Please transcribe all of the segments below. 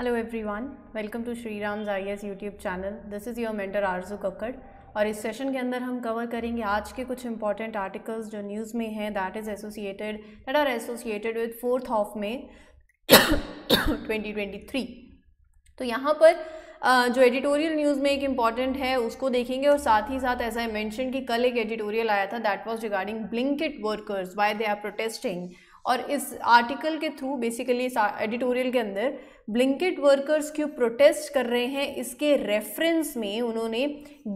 Hello everyone welcome to Shri Ram IAS YouTube channel this is your mentor Aarzoo Kakkar और इस session के अंदर हम कवर करेंगे आज के कुछ इंपॉर्टेंट आर्टिकल्स जो न्यूज़ में हैं that is associated that are associated with fourth of May 2023 तो यहाँ पर जो एडिटोरियल न्यूज़ में एक इम्पॉर्टेंट है उसको देखेंगे और साथ ही साथ ऐसा आई मैंशन कि कल एक एडिटोरियल आया था that was regarding Blinkit workers why they are protesting और इस आर्टिकल के थ्रू बेसिकली इस एडिटोरियल के अंदर ब्लिंकिट वर्कर्स क्यों प्रोटेस्ट कर रहे हैं इसके रेफरेंस में उन्होंने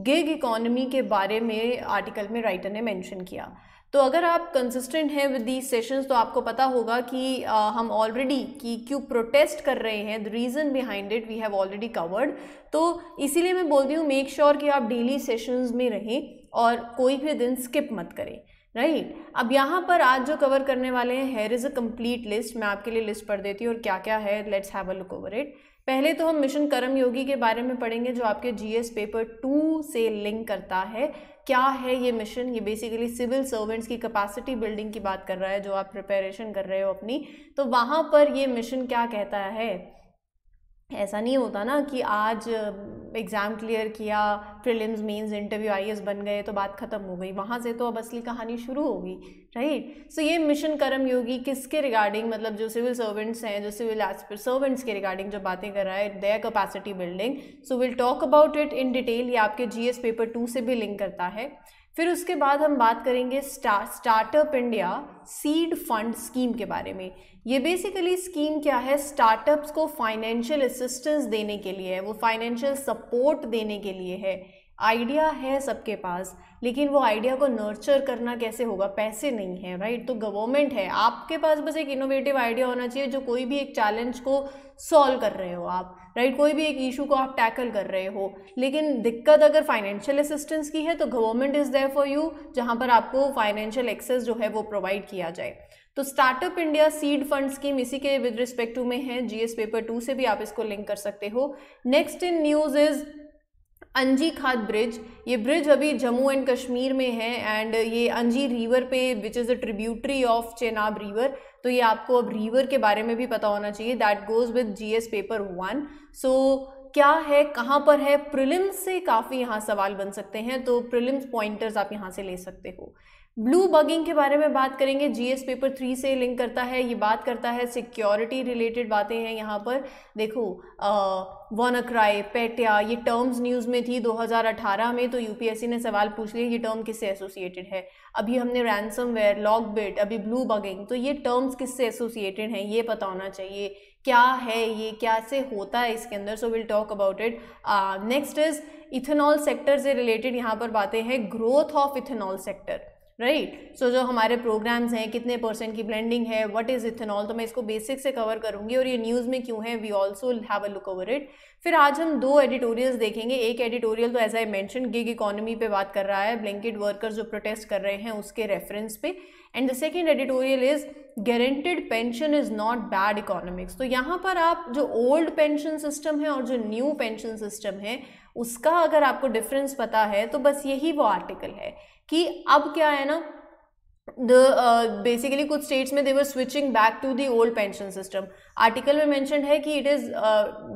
गिग इकोनॉमी के बारे में आर्टिकल में राइटर ने मेंशन किया तो अगर आप कंसिस्टेंट हैं विद दी सेशंस तो आपको पता होगा कि आ, हम ऑलरेडी कि क्यों प्रोटेस्ट कर रहे हैं the reason behind it we have already covered तो इसीलिए मैं बोलती हूँ मेक श्योर कि आप डेली सेशंस में रहें और कोई भी दिन स्किप मत करें राइट right? अब यहाँ पर आज जो कवर करने वाले हैं here is a complete list मैं आपके लिए लिस्ट पढ़ देती हूँ और क्या क्या है let's have a look over it पहले तो हम मिशन योगी के बारे में पढ़ेंगे जो आपके जीएस पेपर टू से लिंक करता है क्या है ये मिशन ये बेसिकली सिविल सर्वेंट्स की कैपेसिटी बिल्डिंग की बात कर रहा है जो आप प्रिपेरेशन कर रहे हो अपनी तो वहाँ पर ये मिशन क्या कहता है ऐसा नहीं होता ना कि आज एग्ज़ाम क्लियर किया प्रिलिम्स मेंस इंटरव्यू आई बन गए तो बात ख़त्म हो गई वहाँ से तो अब असली कहानी शुरू होगी राइट सो ये मिशन कर्म योगी किसके रिगार्डिंग मतलब जो सिविल सर्वेंट्स हैं जो सिविल सर्वेंट्स के रिगार्डिंग जो बातें कर रहा है their capacity building so will talk about it in detail ये आपके जी पेपर टू से भी लिंक करता है फिर उसके बाद हम बात करेंगे startup India seed fund scheme के बारे में ये बेसिकली स्कीम क्या है स्टार्टअप्स को फाइनेंशियल असिस्टेंस देने के लिए है वो फाइनेंशियल सपोर्ट देने के लिए है आइडिया है सबके पास लेकिन वो आइडिया को नर्चर करना कैसे होगा पैसे नहीं है राइट तो गवर्नमेंट है आपके पास बस एक इनोवेटिव आइडिया होना चाहिए जो कोई भी एक चैलेंज को सॉल्व कर रहे हो आप राइट कोई भी एक इशू को आप टैकल कर रहे हो लेकिन दिक्कत अगर फाइनेंशियल असिस्टेंस की है तो government is there for you जहाँ पर आपको फाइनेंशियल एक्सेस जो है वो प्रोवाइड किया जाए तो startup India seed fund scheme इसी के विद रिस्पेक्ट टू में है जीएस पेपर टू से भी आप इसको लिंक कर सकते हो नेक्स्ट इन न्यूज़ इज़ अंजी खाद ब्रिज ये ब्रिज अभी जम्मू एंड कश्मीर में है एंड ये अंजी रिवर पे which is a tributary of Chenab river तो ये आपको अब रिवर के बारे में भी पता होना चाहिए that goes with GS paper one so क्या है कहाँ पर है प्रिलिम्स से काफ़ी यहाँ सवाल बन सकते हैं तो प्रिलिम्स पॉइंटर्स आप यहाँ से ले सकते हो ब्लू बगिंग के बारे में बात करेंगे जीएस पेपर थ्री से लिंक करता है ये बात करता है सिक्योरिटी रिलेटेड बातें हैं यहाँ पर देखो वनक्राई पेटिया ये टर्म्स न्यूज़ में थी 2018 में तो यूपीएससी ने सवाल पूछ लिया ये टर्म किससे एसोसिएटेड है अभी हमने रैनसम वेयर लॉक बिट अभी ब्लू बगिंग तो ये टर्म्स किससे एसोसिएटेड हैं ये पता होना चाहिए क्या है ये क्या से होता है इसके अंदर so will talk about it next is ethanol sector से रिलेटेड यहाँ पर बातें हैं growth of ethanol sector right right? So so, जो हमारे प्रोग्राम्स हैं कितने परसेंट की ब्लेंडिंग है व्हाट इज़ इथेनॉल तो मैं इसको बेसिक से कवर करूँगी और ये न्यूज़ में क्यों है we also have a look over it फिर आज हम दो एडिटोरियल्स देखेंगे एक एडिटोरियल तो as I mention gig economy पे बात कर रहा है ब्लैंकेट वर्कर्स जो प्रोटेस्ट कर रहे हैं उसके रेफरेंस पे and the second editorial is guaranteed pension is not bad economics तो यहाँ पर आप जो ओल्ड पेंशन सिस्टम है और जो न्यू पेंशन सिस्टम है उसका अगर आपको डिफरेंस पता है तो बस यही वो आर्टिकल है कि अब क्या है ना द बेसिकली uh, कुछ स्टेट्स में they're switching back to the old pension system article में मैंशन है कि it is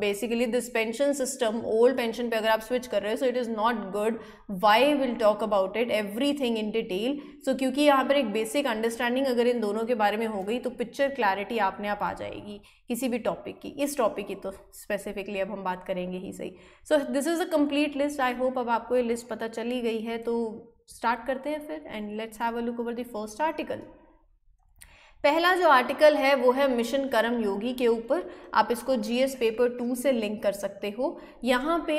basically this pension system old pension पे अगर आप स्विच कर रहे हो so it is not good we will talk about it everything in detail so क्योंकि यहाँ पर एक बेसिक अंडरस्टैंडिंग अगर इन दोनों के बारे में हो गई तो पिक्चर क्लैरिटी आपने आप आ जाएगी किसी भी टॉपिक की इस टॉपिक की तो स्पेसिफिकली अब हम बात करेंगे ही सही so this is a complete list I hope अब आपको ये लिस्ट पता चली गई है तो स्टार्ट करते हैं फिर and let's have a look over the first article पहला जो आर्टिकल है वो है मिशन कर्म योगी के ऊपर आप इसको जीएस पेपर टू से लिंक कर सकते हो यहाँ पे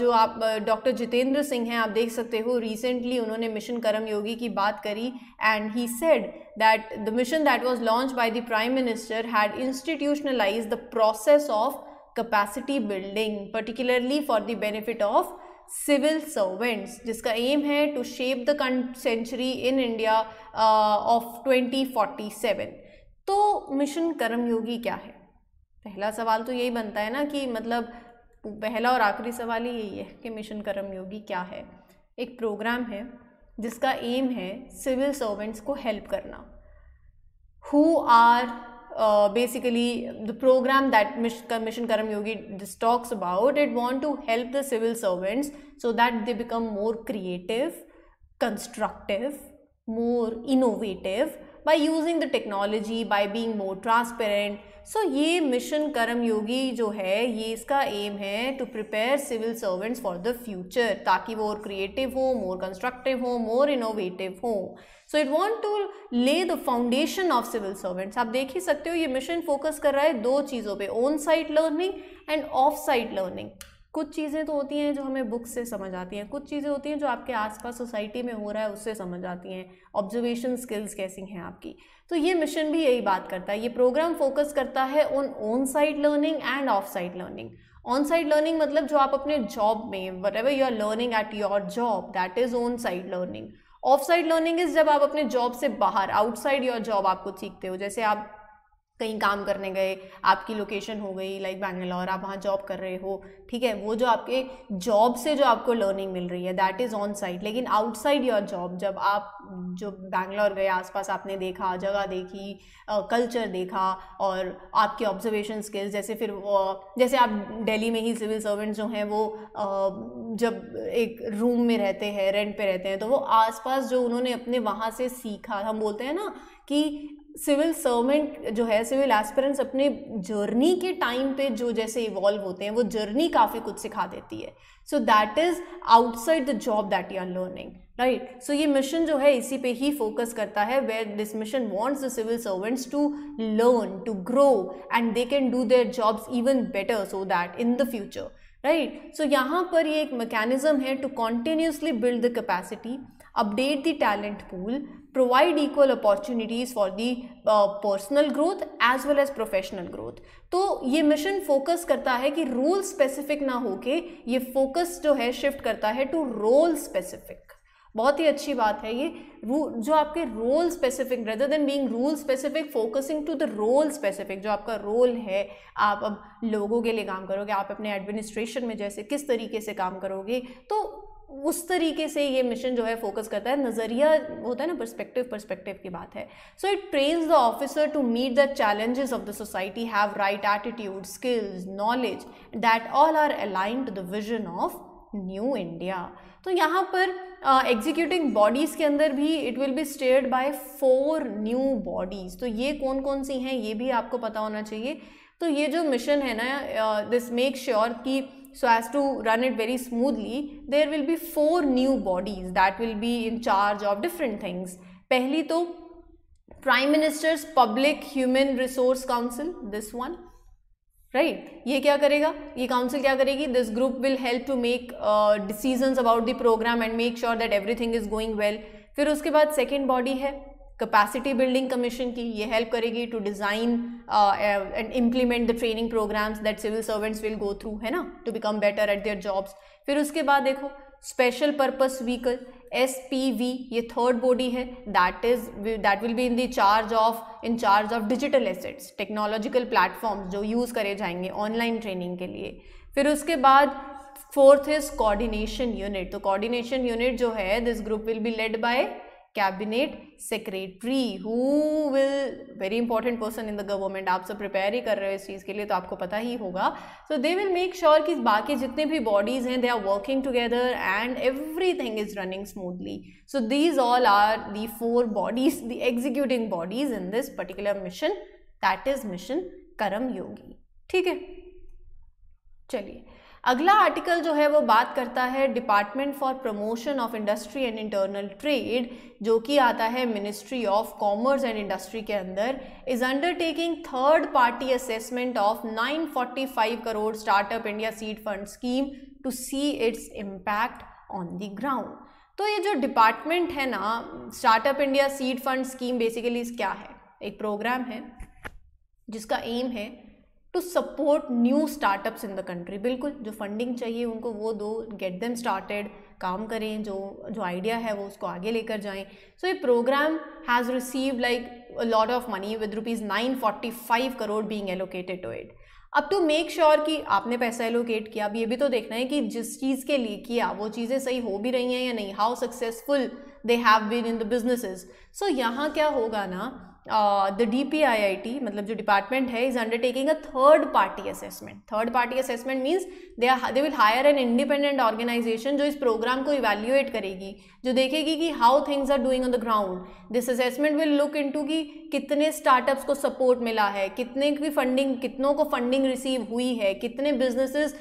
जो आप डॉक्टर जितेंद्र सिंह हैं आप देख सकते हो रिसेंटली उन्होंने मिशन कर्म योगी की बात करी and he said that the mission that was launch by the prime minister had institutionalise the process of capacity building particularly for the benefit of civil servants जिसका एम है to shape the century in India of 2047 तो mission कर्मयोगी क्या है पहला सवाल तो यही बनता है ना कि मतलब पहला और आखिरी सवाल ही यही है कि मिशन कर्मयोगी क्या है एक प्रोग्राम है जिसका एम है सिविल सर्वेंट्स को हेल्प करना who are basically the programme that mission Karmayogi this talks about it want to help the civil servants so that they become more creative constructive more innovative by using the technology by being more transparent so ये mission करम योगी जो है ये इसका aim है to prepare civil servants for the future ताकि वो और क्रिएटिव हों मोर कंस्ट्रक्टिव हों मोर इनोवेटिव हों so it want to lay the foundation of civil servants आप देख ही सकते हो ये मिशन फोकस कर रहा है दो चीज़ों पे on site learning and off site learning कुछ चीज़ें तो होती हैं जो हमें बुक से समझ आती हैं कुछ चीज़ें होती हैं जो आपके आसपास सोसाइटी में हो रहा है उससे समझ आती हैं ऑब्जर्वेशन स्किल्स कैसी हैं आपकी तो ये मिशन भी यही बात करता है ये प्रोग्राम फोकस करता है on on site learning and off site learning on side learning मतलब जो आप अपने जॉब में whatever you are learning at your job that is on side learning off side learning is जब आप अपने जॉब से बाहर आउटसाइड योर जॉब आपको सीखते हो जैसे आप कहीं काम करने गए आपकी लोकेशन हो गई लाइक बैंगलोर आप वहाँ जॉब कर रहे हो ठीक है वो जो आपके जॉब से जो आपको लर्निंग मिल रही है दैट इज़ ऑन साइड लेकिन आउटसाइड योर जॉब जब आप जो बैंगलोर गए आसपास आपने देखा जगह देखी कल्चर देखा और आपके ऑब्जर्वेशन स्किल्स जैसे फिर जैसे आप दिल्ली में ही सिविल सर्वेंट जो हैं वो जब एक रूम में रहते हैं रेंट पे रहते हैं तो वो आसपास जो उन्होंने अपने वहाँ से सीखा हम बोलते हैं ना कि सिविल सर्वेंट जो है सिविल एस्पिरेंट्स अपने जर्नी के टाइम पे जो जैसे इवॉल्व होते हैं वो जर्नी काफ़ी कुछ सिखा देती है so that is outside the job that you are learning right so ये मिशन जो है इसी पे ही फोकस करता है where this mission wants the civil servants to learn to grow and they can do their jobs even better so that in the future right so यहाँ पर ये एक मैकेनिज्म है to continuously build the capacity update the talent pool, provide equal opportunities for the uh, personal growth as well as professional growth. तो ये mission focus करता है कि रोल स्पेसिफिक ना होके ये फोकस जो है शिफ्ट करता है टू रोल स्पेसिफिक बहुत ही अच्छी बात है ये जो आपके role specific rather than being rule specific focusing to the role specific जो आपका रोल है आप अब लोगों के लिए काम करोगे आप अपने एडमिनिस्ट्रेशन में जैसे किस तरीके से काम करोगे तो उस तरीके से ये मिशन जो है फोकस करता है नज़रिया होता है ना पर्सपेक्टिव पर्सपेक्टिव की बात है so it trains the officer to meet the challenges of the society have right attitude skills knowledge that all are align to the vision of new India तो यहाँ पर एग्जीक्यूटिंग uh, बॉडीज़ के अंदर भी it will be steered by four new bodies तो ये कौन कौन सी हैं ये भी आपको पता होना चाहिए तो ये जो मिशन है ना दिस मेक श्योर कि so as to run it very smoothly, there will be four new bodies that will be in charge of different things. पहली तो prime minister's public human resource council this one right ये क्या करेगा ये council क्या करेगी this group will help to make decisions about the programme and make sure that everything is going well फिर उसके बाद सेकेंड बॉडी है कैपेसिटी बिल्डिंग कमीशन की ये हेल्प करेगी to design and implement the training programmes that civil servants will go through है ना to become better eight there jobs फिर उसके बाद देखो special purpose vehicle S P V ये थर्ड बॉडी है that is that will be in the charge of in charge of digital assets technological platform जो use करे जाएंगे online training के लिए फिर उसके बाद फोर्थ इज कोऑर्डिनेशन यूनिट तो कोऑर्डिनेशन यूनिट जो है this group will be led by cabinet secretary who will very important person in the government आप सब प्रिपेयर ही कर रहे हो इस चीज़ के लिए तो आपको पता ही होगा so they will make sure कि बाकी जितने भी बॉडीज़ हैं they are working together and everything is running smoothly so these all are the four bodies the executing bodies in this particular mission that is mission Karmayogi ठीक है चलिए अगला article जो है वो बात करता है department for promotion of industry and internal trade जो कि आता है ministry of commerce and industry के अंदर is undertaking third party assessment of 945 crore startup India seed fund scheme to see its impact on the ground तो ये जो department है ना startup India seed fund scheme basically क्या है एक प्रोग्राम है जिसका एम है to support new startups in the country बिल्कुल जो फंडिंग चाहिए उनको वो दो गेट देम स्टार्टेड काम करें जो जो आइडिया है वो उसको आगे लेकर जाएं सो ये programme has receive like lot of money with rupees nine forty five crore being allocated to it अब टू मेक श्योर कि आपने पैसा एलोकेट किया अब ये भी तो देखना है कि जिस चीज़ के लिए किया वो चीज़ें सही हो भी रही हैं या नहीं how successful they have been in the businesses so यहाँ क्या होगा ना the D P I I T मतलब जो डिपार्टमेंट है is undertaking a third party assessment third party assessment means they they will hire an independent organisation जो इस programme को इवेल्यूएट करेगी जो देखेगी कि how things are doing on the ground this assessment will look into कि कितने startups को सपोर्ट मिला है कितने की फंडिंग कितनों को फंडिंग रिसीव हुई है कितने बिजनेसिस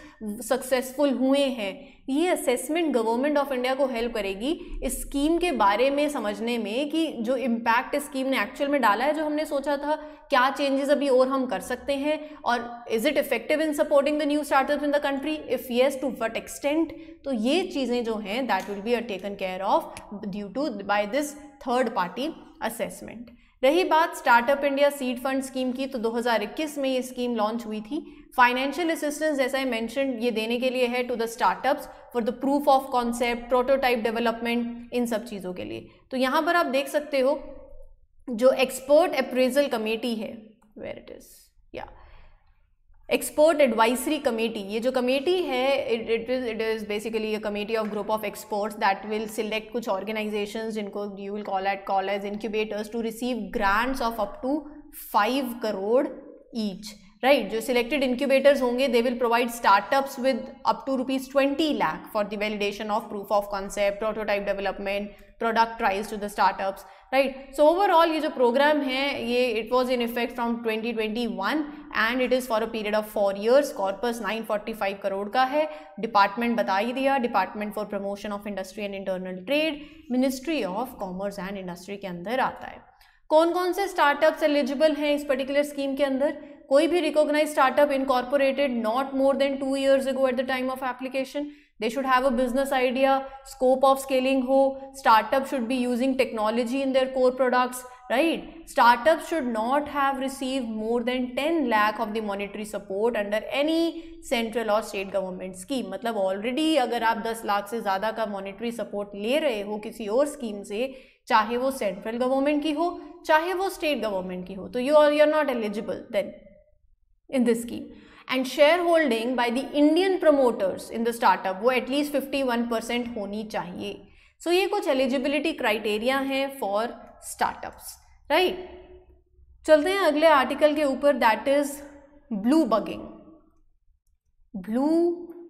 सक्सेसफुल हुए हैं ये असेसमेंट गवर्नमेंट ऑफ इंडिया को हेल्प करेगी इस स्कीम के बारे में समझने में कि जो इम्पैक्ट इस स्कीम ने एक्चुअल में डाला है जो हमने सोचा था क्या चेंजेस अभी और हम कर सकते हैं और is it effective in supporting the new startup in the country if yes to what extent तो ये चीज़ें जो हैं that will be taken care of due to by this third party assessment रही बात startup India seed fund scheme की तो 2021 में ये स्कीम लॉन्च हुई थी फाइनेंशियल असिस्टेंस जैसा आई मैंशन ये देने के लिए है to the startups for the proof of concept prototype development इन सब चीज़ों के लिए तो यहाँ पर आप देख सकते हो जो एक्सपर्ट अप्रेजल कमेटी है वेर इट इज़ या एक्सपर्ट एडवाइसरी कमेटी ये जो कमेटी है it is it is basically committee of group of experts that will select कुछ ऑर्गेनाइजेशन जिनको you will call at call as incubators to receive grants of up to five crore each right जो selected incubators होंगे they will provide startups with up to rupees twenty lakh for the validation of proof of concept prototype development product trials to the startups right so overall ये जो programme है ये it was in effect from one and it is for a period of four years corpus nine forty five crore का है department बता ही दिया department for promotion of industry and internal trade ministry of commerce and industry के अंदर आता है कौन कौन से स्टार्टअप एलिजिबल हैं इस पर्टिकुलर स्कीम के अंदर कोई भी recognise startup incorporated not more than two years ago at the time of application they should have a business idea scope of scaling हो startup should be using technology in their core products right startup should not have receive more than ten lakh of the monetary support under any central or state government scheme मतलब already अगर आप दस लाख से ज़्यादा का monetary support ले रहे हो किसी और स्कीम से चाहे वो सेंट्रल गवर्नमेंट की हो चाहे वो स्टेट गवर्नमेंट की हो तो you are you are not eligible then in this scheme and share holding by the Indian promoters in the startup वो एटलीस्ट फिफ्टी वन परसेंट होनी चाहिए सो so, ये कुछ एलिजिबिलिटी क्राइटेरिया हैं फॉर स्टार्टअप्स राइट चलते हैं अगले article के ऊपर that is bluebugging 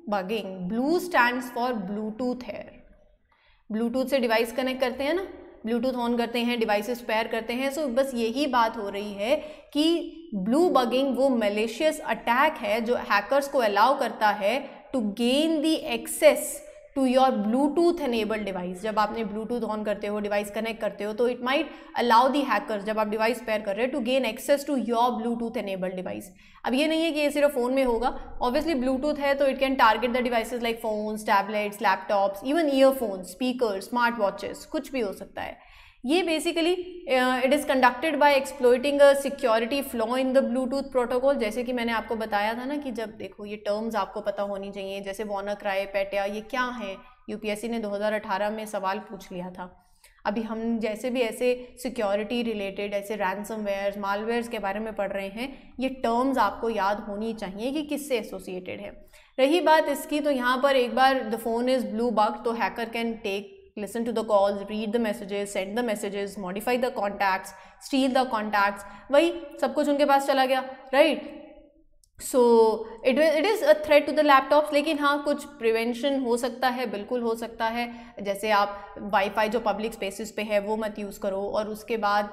bluebugging blue stands for Bluetooth here Bluetooth से डिवाइस कनेक्ट करते हैं ना ब्लूटूथ ऑन करते हैं डिवाइसेस पेयर करते हैं सो so बस यही बात हो रही है कि ब्लू बगिंग वो मलेशियस अटैक है जो हैकर्स को अलाउ करता है to gain the access to your Bluetooth enable device जब आपने ब्लूटूथ ऑन करते हो डिवाइस कनेक्ट करते हो तो it might allow the hacker जब आप डिवाइस पेयर कर रहे हो to gain access to your Bluetooth enable device अब ये नहीं है कि ये सिर्फ फ़ोन में होगा ऑब्वियसली ब्लूटूथ है तो it can target the devices like phones tablets laptops even earphones speaker smart watches कुछ भी हो सकता है ये basically it is conducted by exploiting a security flaw in the bluetooth protocol जैसे कि मैंने आपको बताया था ना कि जब देखो ये टर्म्स आपको पता होनी चाहिए जैसे वॉनर क्राई पेटिया ये क्या है यूपीएससी ने 2018 में सवाल पूछ लिया था अभी हम जैसे भी ऐसे सिक्योरिटी रिलेटेड ऐसे रैंसम वेयर्स मालवेयर्स के बारे में पढ़ रहे हैं ये टर्म्स आपको याद होनी चाहिए कि किससे एसोसिएटेड है रही बात इसकी तो यहाँ पर एक बार the phone is bluebug तो hacker can take listen to the calls read the messages send the messages modify the contacts steal the contacts वही सब कुछ उनके पास चला गया right? So it it is a threat to the laptops लेकिन हाँ कुछ प्रिवेंशन हो सकता है बिल्कुल हो सकता है जैसे आप वाईफाई जो पब्लिक स्पेसिस पे है वो मत यूज़ करो और उसके बाद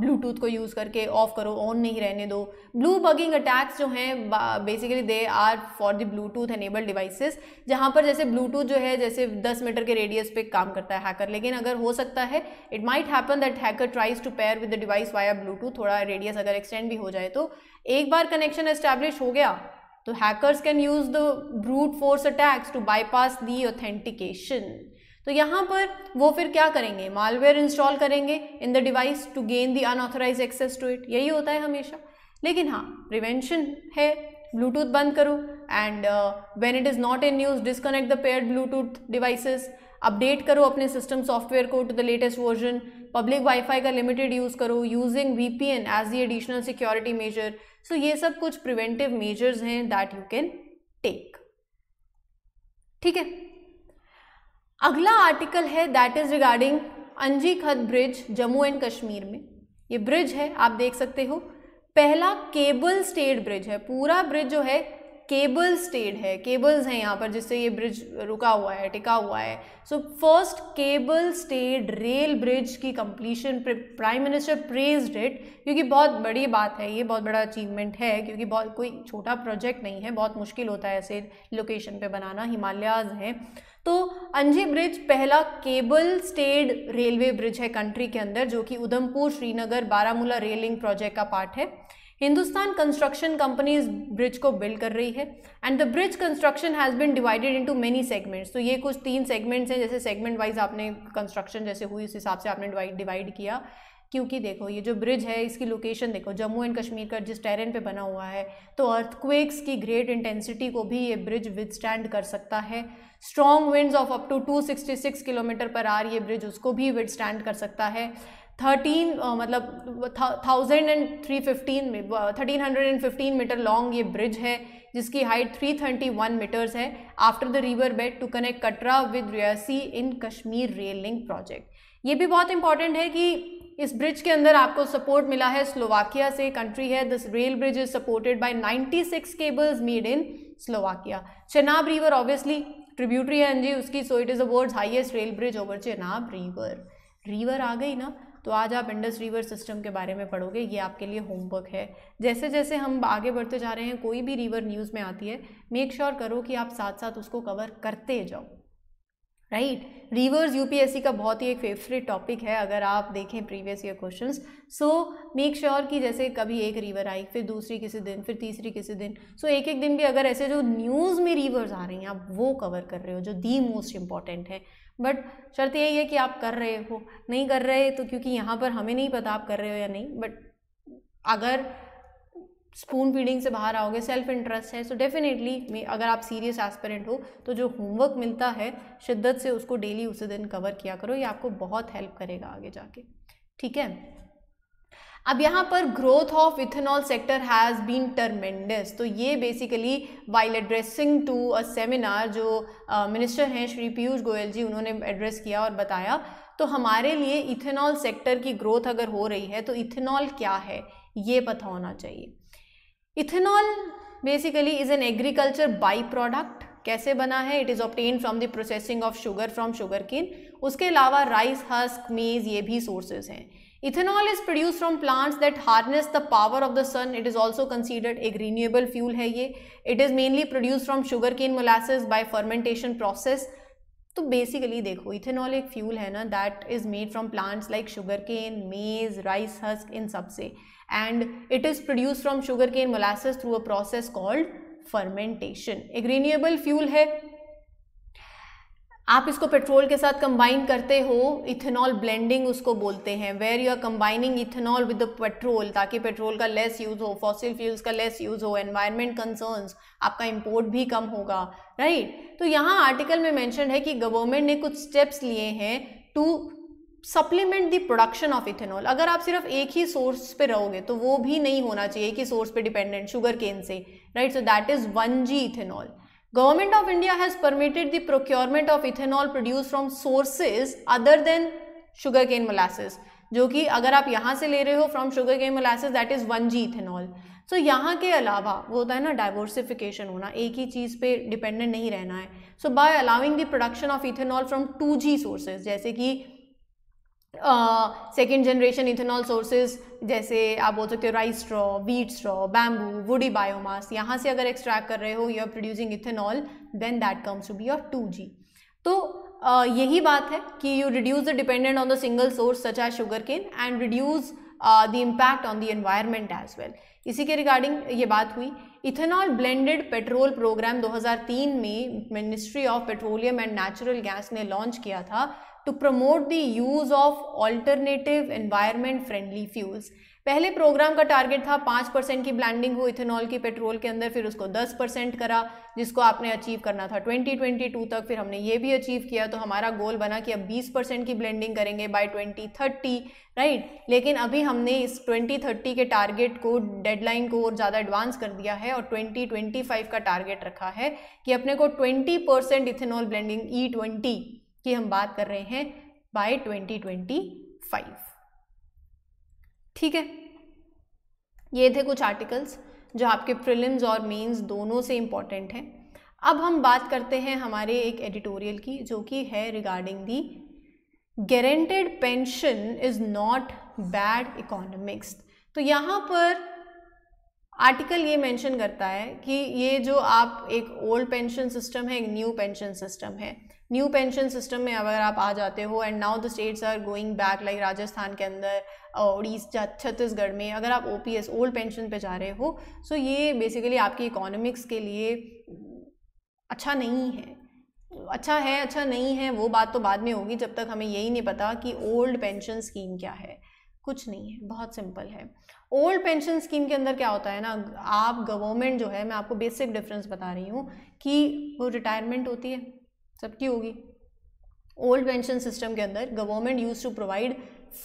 ब्लूटूथ को यूज़ करके ऑफ़ करो ऑन नहीं रहने दो ब्लू बगिंग अटैक्स जो हैं basically they are for the bluetooth enable devices जहाँ पर जैसे ब्लूटूथ जो है जैसे 10 मीटर के रेडियस पे काम करता है हैकर लेकिन अगर हो सकता है it might happen that hacker tries to pair with the device via bluetooth थोड़ा रेडियस अगर एक्सटेंड भी हो जाए तो एक बार कनेक्शन एस्टेब्लिश हो गया तो hackers can use the brute force attacks to bypass the authentication तो यहाँ पर वो फिर क्या करेंगे मालवेयर इंस्टॉल करेंगे in the device to gain the unauthorise access to it यही होता है हमेशा लेकिन हाँ प्रिवेंशन है ब्लूटूथ बंद करो and when it is not in use disconnect the pair bluetooth devices update करो अपने सिस्टम सॉफ्टवेयर को to the latest version public wifi का लिमिटेड यूज़ करो using V P N as the additional security measure so ये सब कुछ preventive measures हैं that you can take ठीक है अगला आर्टिकल है दैट इज़ रिगार्डिंग अंजी खत ब्रिज जम्मू एंड कश्मीर में ये ब्रिज है आप देख सकते हो पहला केबल स्टेट ब्रिज है पूरा ब्रिज जो है केबल स्टेड है केबल्स हैं यहाँ पर जिससे ये ब्रिज रुका हुआ है टिका हुआ है so first cable stayed rail bridge की completion prime minister praised it क्योंकि बहुत बड़ी बात है ये बहुत बड़ा अचीवमेंट है क्योंकि बहुत कोई छोटा प्रोजेक्ट नहीं है बहुत मुश्किल होता है ऐसे लोकेशन पे बनाना हिमालयाज हैं तो अंजी ब्रिज पहला केबल स्टेड रेलवे ब्रिज है कंट्री के अंदर जो कि उधमपुर श्रीनगर बारामूला रेलिंग प्रोजेक्ट का पार्ट है हिंदुस्तान कंस्ट्रक्शन कंपनी इस ब्रिज को बिल्ड कर रही है and the bridge construction has been divided into many segments तो ये कुछ तीन सेगमेंट्स हैं जैसे सेगमेंट वाइज आपने कंस्ट्रक्शन जैसे हुई उस हिसाब से आपने डिवाइड किया क्योंकि देखो ये जो ब्रिज है इसकी लोकेशन देखो जम्मू एंड कश्मीर का जिस टेरेन पे बना हुआ है तो अर्थक्वेक्स की ग्रेट इंटेंसिटी को भी ये ब्रिज विदस्टैंड कर सकता है strong winds of up to 266 kilometre पर आर ये ब्रिज उसको भी विदस्टैंड कर सकता है थर्टीन uh, मतलब थाउजेंड एंड थ्री फिफ्टीन में thirteen hundred and fifteen metre long ये ब्रिज है जिसकी height three thirty one metres है after the river bed to connect Katra with Reasi in Kashmir rail link project ये भी बहुत इंपॉर्टेंट है कि इस ब्रिज के अंदर आपको सपोर्ट मिला है स्लोवाकिया से कंट्री है this rail bridge is supported by ninety six cables made in Slovakia Chenab river obviously tributary है जी उसकी so it is the world highest rail bridge over Chenab river river आ गई ना तो आज आप इंडस रिवर सिस्टम के बारे में पढ़ोगे ये आपके लिए होमवर्क है जैसे जैसे हम आगे बढ़ते जा रहे हैं कोई भी रिवर न्यूज़ में आती है मेक श्योर sure करो कि आप साथ साथ उसको कवर करते जाओ राइट रिवर्स यूपीएससी का बहुत ही एक फेवरेट टॉपिक है अगर आप देखें previous year questions so make sure कि जैसे कभी एक रिवर आई फिर दूसरी किसी दिन फिर तीसरी किसी दिन सो so, एक एक दिन भी अगर ऐसे जो न्यूज़ में रिवर्स आ रही हैं आप वो कवर कर रहे हो जो दी मोस्ट इम्पॉर्टेंट है बट शर्त यही है कि आप कर रहे हो नहीं कर रहे तो क्योंकि यहाँ पर हमें नहीं पता आप कर रहे हो या नहीं बट अगर स्पून फीडिंग से बाहर आओगे सेल्फ इंटरेस्ट है सो so डेफिनेटली अगर आप सीरियस एस्पेरेंट हो तो जो होमवर्क मिलता है शिद्दत से उसको डेली उसी दिन कवर किया करो ये आपको बहुत हेल्प करेगा आगे जाके ठीक है अब यहाँ पर growth of ethanol sector has been tremendous तो ये basically while addressing to a seminar जो मिनिस्टर हैं श्री पीयूष गोयल जी उन्होंने एड्रेस किया और बताया तो हमारे लिए इथेनॉल सेक्टर की ग्रोथ अगर हो रही है तो इथेनॉल क्या है ये पता होना चाहिए ethanol basically is an agriculture by product कैसे बना है it is obtained from the processing of sugar from sugar cane उसके अलावा राइस हस्क मेज़ ये भी सोर्सेज हैं ethanol is produce from plants that harness the power of the sun it is also considered एक रीन्यूएबल फ्यूल है ये it is mainly produce from sugar cane molasses by fermentation process तो basically देखो ethanol एक fuel है ना that is made from plants like sugar cane maize rice husk इन सबसे and it is produce from sugar cane molasses through a process called fermentation एक renewable fuel है आप इसको पेट्रोल के साथ कंबाइन करते हो इथेनॉल ब्लेंडिंग उसको बोलते हैं where you are combining ethanol with petrol ताकि पेट्रोल का लेस यूज़ हो फॉसिल फ्यूल्स का लेस यूज़ हो एनवायरनमेंट कंसर्न्स आपका इंपोर्ट भी कम होगा राइट right? तो यहाँ आर्टिकल में मैंशन है कि गवर्नमेंट ने कुछ स्टेप्स लिए हैं to supplement the production of ethanol अगर आप सिर्फ एक ही सोर्स पे रहोगे तो वो भी नहीं होना चाहिए एक ही सोर्स पे डिपेंडेंट शुगर केन से right so that is one G ethanol Government of India has permitted the procurement of ethanol produced from sources other than sugar cane molasses जो कि अगर आप यहाँ से ले रहे हो from sugar cane molasses that is one G ethanol so यहाँ के अलावा वो होता है ना डाइवर्सिफिकेशन होना एक ही चीज़ पे डिपेंडेंट नहीं रहना है so by allowing the production of ethanol from two G sources जैसे कि सेकेंड जनरेशन इथेनॉल सोर्सेज जैसे आप बोल सकते हो rice straw wheat straw bamboo woody biomass यहाँ से अगर एक्सट्रैक्ट कर रहे हो you are producing ethanol then that comes to be your two G तो uh, यही बात है कि you reduce the dependent on the single source such as sugar cane and reduce the impact on the environment as well इसी के regarding ये बात हुई इथेनॉल ब्लेंडेड पेट्रोल प्रोग्राम 2003 में ministry of petroleum and natural gas ने launch किया था to promote the use of alternative environment friendly fuels पहले प्रोग्राम का टारगेट था पाँच परसेंट की ब्लैंडिंग हो इथेनॉल की पेट्रोल के अंदर फिर उसको दस परसेंट करा जिसको आपने अचीव करना था ट्वेंटी ट्वेंटी टू तक फिर हमने ये भी अचीव किया तो हमारा गोल बना कि अब बीस परसेंट की ब्लैंडिंग करेंगे बाय ट्वेंटी थर्टी राइट लेकिन अभी हमने इस ट्वेंटी थर्टी के टारगेट को डेडलाइन को और ज़्यादा एडवांस कर दिया है और ट्वेंटी ट्वेंटी फाइव का टारगेट रखा है कि अपने को twenty percent ethanol blending E twenty की हम बात कर रहे हैं बाय 2025 ठीक है ये थे कुछ आर्टिकल्स जो आपके प्रिलिम्स और मेंस दोनों से इम्पॉर्टेंट हैं अब हम बात करते हैं हमारे एक एडिटोरियल की जो कि है regarding the guaranteed pension is not bad economics तो यहाँ पर आर्टिकल ये मेंशन करता है कि ये जो आप एक ओल्ड पेंशन सिस्टम है एक न्यू पेंशन सिस्टम है न्यू पेंशन सिस्टम में अगर आप आ जाते हो and now the states are going back like Rajasthan के अंदर उड़ीसा छत्तीसगढ़ में अगर आप O P S old pension पे जा रहे हो सो so ये बेसिकली आपकी इकोनॉमिक्स के लिए अच्छा नहीं है अच्छा है अच्छा नहीं है वो बात तो बाद में होगी जब तक हमें यही नहीं पता कि ओल्ड पेंशन स्कीम क्या है कुछ नहीं है बहुत सिंपल है ओल्ड पेंशन स्कीम के अंदर क्या होता है ना आप गवर्नमेंट जो है मैं आपको बेसिक डिफरेंस बता रही हूँ कि वो रिटायरमेंट होती है सबकी होगी ओल्ड पेंशन सिस्टम के अंदर government use to provide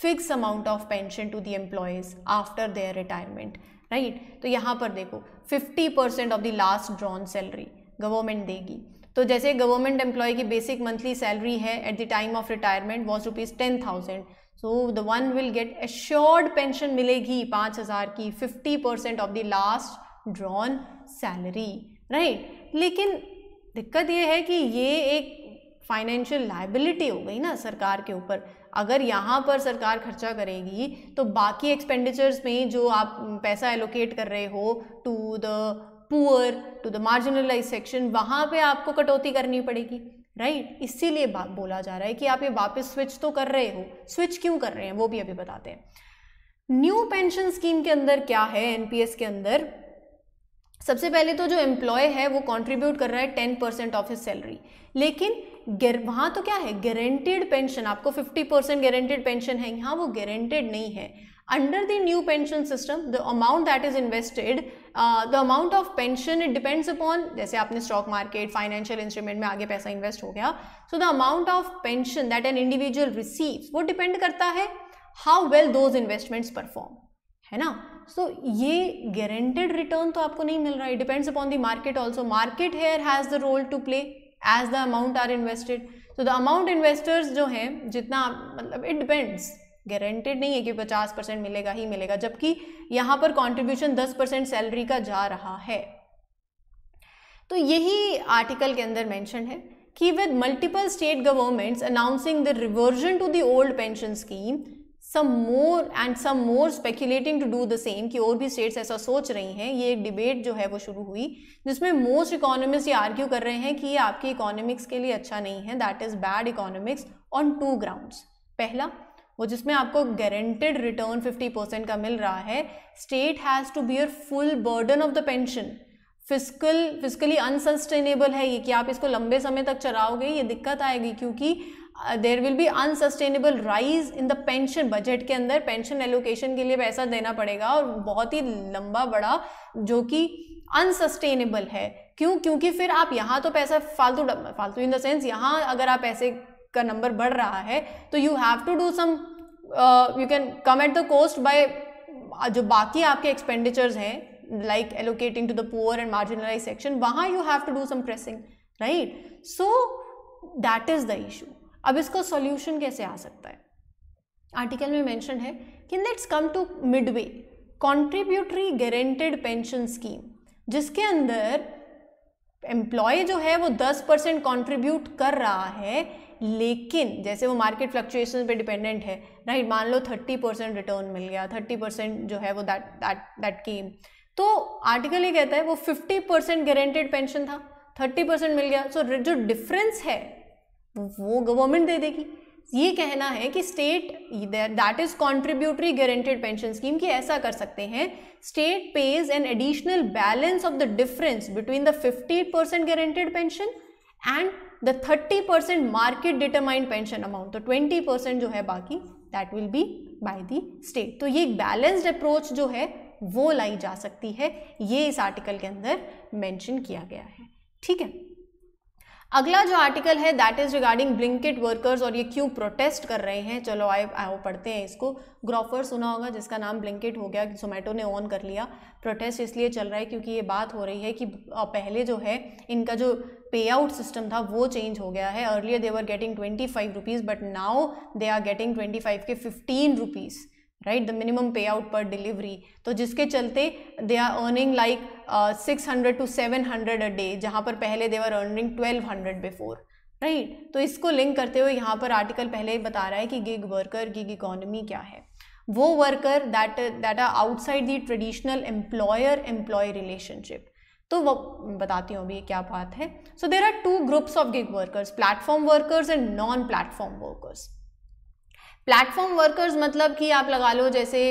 fix amount of pension to the employees after their retirement right तो यहाँ पर देखो 50 percent of the last drawn salary government देगी तो जैसे गवर्नमेंट एम्प्लॉय की बेसिक मंथली सैलरी है at the time of retirement was rupees ten thousand so the one will get assured pension मिलेगी पाँच हज़ार की fifty percent of the last drawn salary right लेकिन दिक्कत ये है कि ये एक फाइनेंशियल लाइबिलिटी हो गई ना सरकार के ऊपर अगर यहाँ पर सरकार खर्चा करेगी तो बाकी एक्सपेंडिचर्स में जो आप पैसा एलोकेट कर रहे हो to the poor to the marginalise section वहाँ पे आपको कटौती करनी पड़ेगी राइट right? इसीलिए बोला जा रहा है कि आप ये वापस स्विच तो कर रहे हो स्विच क्यों कर रहे हैं वो भी अभी बताते हैं न्यू पेंशन स्कीम के अंदर क्या है एनपीएस के अंदर सबसे पहले तो जो एम्प्लॉय है वो कॉन्ट्रीब्यूट कर रहा है ten percent of his salary लेकिन वहाँ तो क्या है गारंटेड पेंशन आपको फिफ्टी परसेंट गारंटेड पेंशन है यहाँ वो गारंटेड नहीं है under the new pension system the amount that is invested the amount of pension it depends upon जैसे आपने स्टॉक मार्केट फाइनेंशियल इंस्ट्रूमेंट में आगे पैसा इन्वेस्ट हो गया so the amount of pension that an individual receive वो depend करता है how well those investments perform है ना सो so, ये गारंटेड रिटर्न तो आपको नहीं मिल रहा है depends upon the market also market here has the role to play as the amount are invested तो द अमाउंट इन्वेस्टर्स जो हैं जितना मतलब इट डिपेंड्स गारंटेड नहीं है कि 50 परसेंट मिलेगा ही मिलेगा जबकि यहाँ पर कॉन्ट्रीब्यूशन 10 परसेंट सैलरी का जा रहा है तो यही आर्टिकल के अंदर मैंशन है कि with multiple state governments announcing the reversion to the old pension scheme some more and some more speculating to do the same कि और भी स्टेट्स ऐसा सोच रही हैं ये एक डिबेट जो है वो शुरू हुई जिसमें मोस्ट इकोनॉमिस्ट ये आर्ग्यू कर रहे हैं कि ये आपकी इकोनॉमिक्स के लिए अच्छा नहीं है that is bad economics on two grounds पहला वो जिसमें आपको गारंटेड रिटर्न 50 परसेंट का मिल रहा है state has to bear full burden of the pension fiscal fiscally unsustainable है ये कि आप इसको लंबे समय तक चलाओगे ये दिक्कत आएगी क्योंकि there will be unsustainable rise in the pension budget के अंदर पेंशन एलोकेशन के लिए पैसा देना पड़ेगा और बहुत ही लंबा बड़ा जो कि अनसस्टेनेबल है क्यों क्योंकि फिर आप यहाँ तो पैसा फालतू फालतू इन द सेंस यहाँ अगर आप पैसे का नंबर बढ़ रहा है तो you have to do some you can come at the cost by जो बाकी आपके एक्सपेंडिचर्स हैं like allocating to the poor and marginalise section वहाँ you have to do some pressing right so that is the issue अब इसका solution कैसे आ सकता है आर्टिकल में मेंशन है कि let's come to midway contributory guaranteed pension scheme जिसके अंदर एम्प्लॉय जो है वो 10 परसेंट कॉन्ट्रीब्यूट कर रहा है लेकिन जैसे वो मार्केट फ्लक्चुएशन पे डिपेंडेंट है राइट मान लो 30 परसेंट रिटर्न मिल गया 30 परसेंट जो है वो दैट दैट दैट केम तो आर्टिकल ये कहता है वो 50 परसेंट गारंटेड पेंशन था 30 परसेंट मिल गया सो so, जो डिफरेंस है वो गवर्नमेंट दे देगी ये कहना है कि state that is contributory guaranteed pension scheme कि ऐसा कर सकते हैं state pays an additional balance of the difference between the fifty percent guaranteed pension and the thirty percent market determined pension amount तो ट्वेंटी परसेंट जो है बाकी that will be by the state तो ये एक बैलेंस्ड अप्रोच जो है वो लाई जा सकती है ये इस आर्टिकल के अंदर मैंशन किया गया है ठीक है अगला जो आर्टिकल है that is regarding Blinkit workers और ये क्यों प्रोटेस्ट कर रहे हैं चलो आए आओ पढ़ते हैं इसको ग्रॉफर सुना होगा जिसका नाम ब्लिंकिट हो गया जोमेटो ने ऑन कर लिया प्रोटेस्ट इसलिए चल रहा है क्योंकि ये बात हो रही है कि पहले जो है इनका जो पे आउट सिस्टम था वो चेंज हो गया है earlier they were getting twenty five rupees but now they are getting twenty five के fifteen rupees right the minimum pay out पर डिलीवरी तो जिसके चलते they are earning like six hundred to seven hundred a day जहाँ पर पहले they are earning twelve hundred before right तो इसको लिंक करते हुए यहाँ पर आर्टिकल पहले ही बता रहा है कि गिग वर्कर गिग इकोनॉमी क्या है वो worker that that are outside the traditional employer employee relationship तो वो बताती हूँ अभी क्या बात है so there are two groups of gig workers platform workers and non platform workers platform workers मतलब कि आप लगा लो जैसे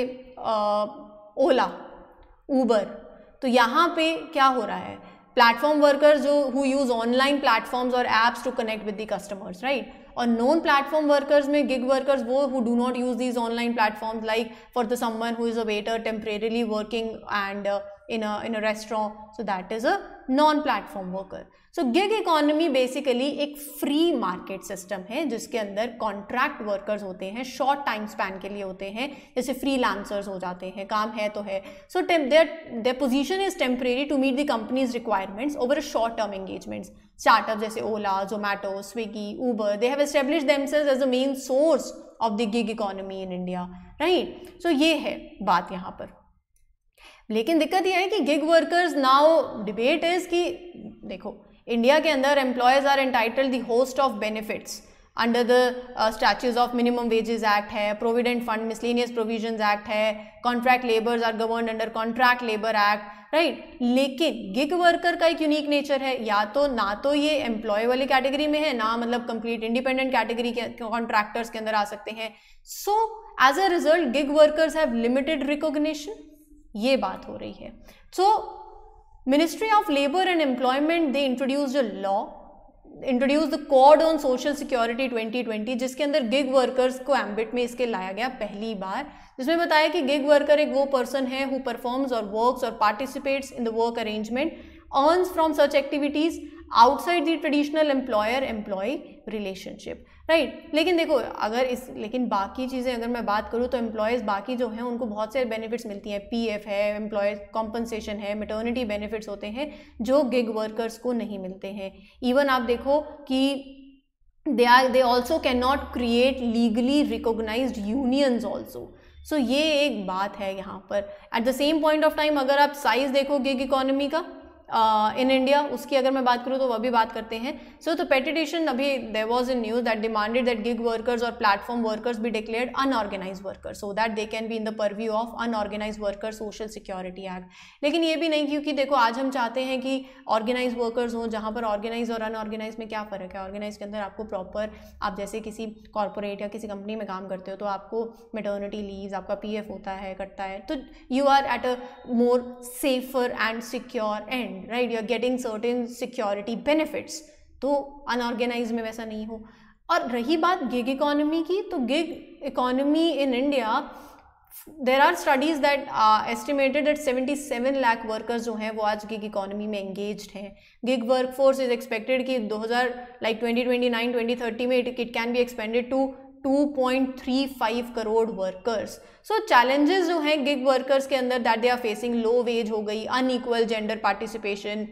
ओला ऊबर तो यहाँ पे क्या हो रहा है प्लेटफॉर्म वर्कर्स जो हु यूज़ ऑनलाइन प्लेटफॉर्म्स और apps to connect with the customers right और नॉन प्लेटफॉर्म वर्कर्स में गिग वर्कर्स वो who do not use these online platforms like for the someone who is a waiter temporarily working and in in a restaurant so that is a non platform worker so gig economy basically एक free market system है जिसके अंदर contract workers होते हैं short time span के लिए होते हैं जैसे फ्री लांसर्स हो जाते हैं काम है तो है so there there position is temporary to meet the companies requirements over a short term engagements startup जैसे Ola Zomato Swiggy Uber they have establish selves as a main source of the gig economy in India right so ये है बात यहाँ पर लेकिन दिक्कत यह है कि gig workers now debate is कि देखो इंडिया के अंदर employees are entitle the host of benefits under the statutes of minimum wages act है provident fund miscellaneous provision act है contract labours are govern under contract labour act right लेकिन gig worker का एक unique nature है या तो ना तो ये एम्प्लॉय वाली कैटेगरी में है ना मतलब कंप्लीट इंडिपेंडेंट कैटेगरी के कॉन्ट्रैक्टर्स के अंदर आ सकते हैं so as a result gig workers have limited recognition ये बात हो रही है so ministry of labour and employment they introduce a law introduce the code on social security 2020 जिसके अंदर गिग वर्कर्स को एम्बिट में इसके लाया गया पहली बार जिसमें बताया कि गिग वर्कर एक वो पर्सन है हु परफॉर्म्स और वर्क्स और participates in the work arrangement earns from such activities outside the traditional employer employee relationship right right. लेकिन देखो अगर इस लेकिन बाकी चीज़ें अगर मैं बात करूँ तो एम्प्लॉयज़ बाकी जो हैं उनको बहुत से बेनिफिट्स मिलती हैं पीएफ है एम्प्लॉयज़ कॉम्पनसेशन है मेटर्निटी बेनिफिट्स होते हैं जो गिग वर्कर्स को नहीं मिलते हैं इवन आप देखो कि they are they also can not create legally recognise unions also so ये एक बात है यहाँ पर at the same point of time अगर आप साइज़ देखो गिग इकोनॉमी का इन इंडिया उसकी अगर मैं बात करूँ तो वह भी बात करते हैं सो तो पेटिटिशन अभी they was in news that demanded that gig workers और प्लेटफॉर्म वर्कर्स भी declared unorganised workers so that they can be in the purview of unorganised workers social security act लेकिन ये भी नहीं क्योंकि देखो आज हम चाहते हैं कि ऑर्गेनाइज वर्कर्स हों जहाँ पर ऑर्गेनाइज और अनऑर्गेनाइज में क्या फ़र्क है ऑर्गेनाइज के अंदर आपको प्रॉपर आप जैसे किसी कॉरपोरेट या किसी कंपनी में काम करते हो तो आपको मेटर्निटी लीज आपका पी होता है कटता है तो you are at a more safer and secure and and right you are getting certain security benefits तो अनऑर्गेनाइज में वैसा नहीं हो और रही बात गिग इकोनॉमी की तो gig economy in India there are studies that estimated that 77 lakh workers जो हैं वो आज गिग इकोनॉमी में एंगेज हैं gig work force is expected कि 2000 लाइक like 2029 2030 में it can be expanded to 2.35 crore workers so challenges जो हैं गिग वर्कर्स के अंदर that they are facing low wage हो गई unequal gender participation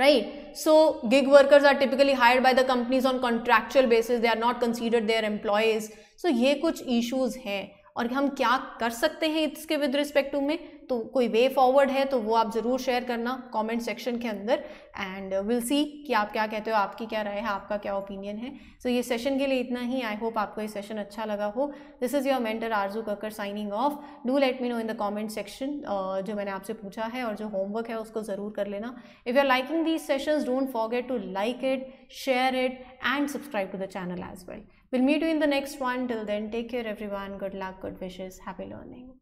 right so gig workers are typically hired by the companies on contractual basis they are not considered their employees so ये कुछ issues हैं और हम क्या कर सकते हैं इसके विद रिस्पेक्ट टू में तो कोई वे फॉरवर्ड है तो वो आप ज़रूर शेयर करना कमेंट सेक्शन के अंदर एंड विल सी कि आप क्या कहते हो आपकी क्या राय है आपका क्या ओपिनियन है सो so, ये सेशन के लिए इतना ही आई होप आपको ये सेशन अच्छा लगा हो this is your mentor Aarzoo Kakkar signing off do let me know in the comment section जो मैंने आपसे पूछा है और जो होमवर्क है उसको ज़रूर कर लेना if you are liking these session don't forget to like it it and subscribe to the channel as well will meet you in the next one till then take care everyone good luck good wishes happy learning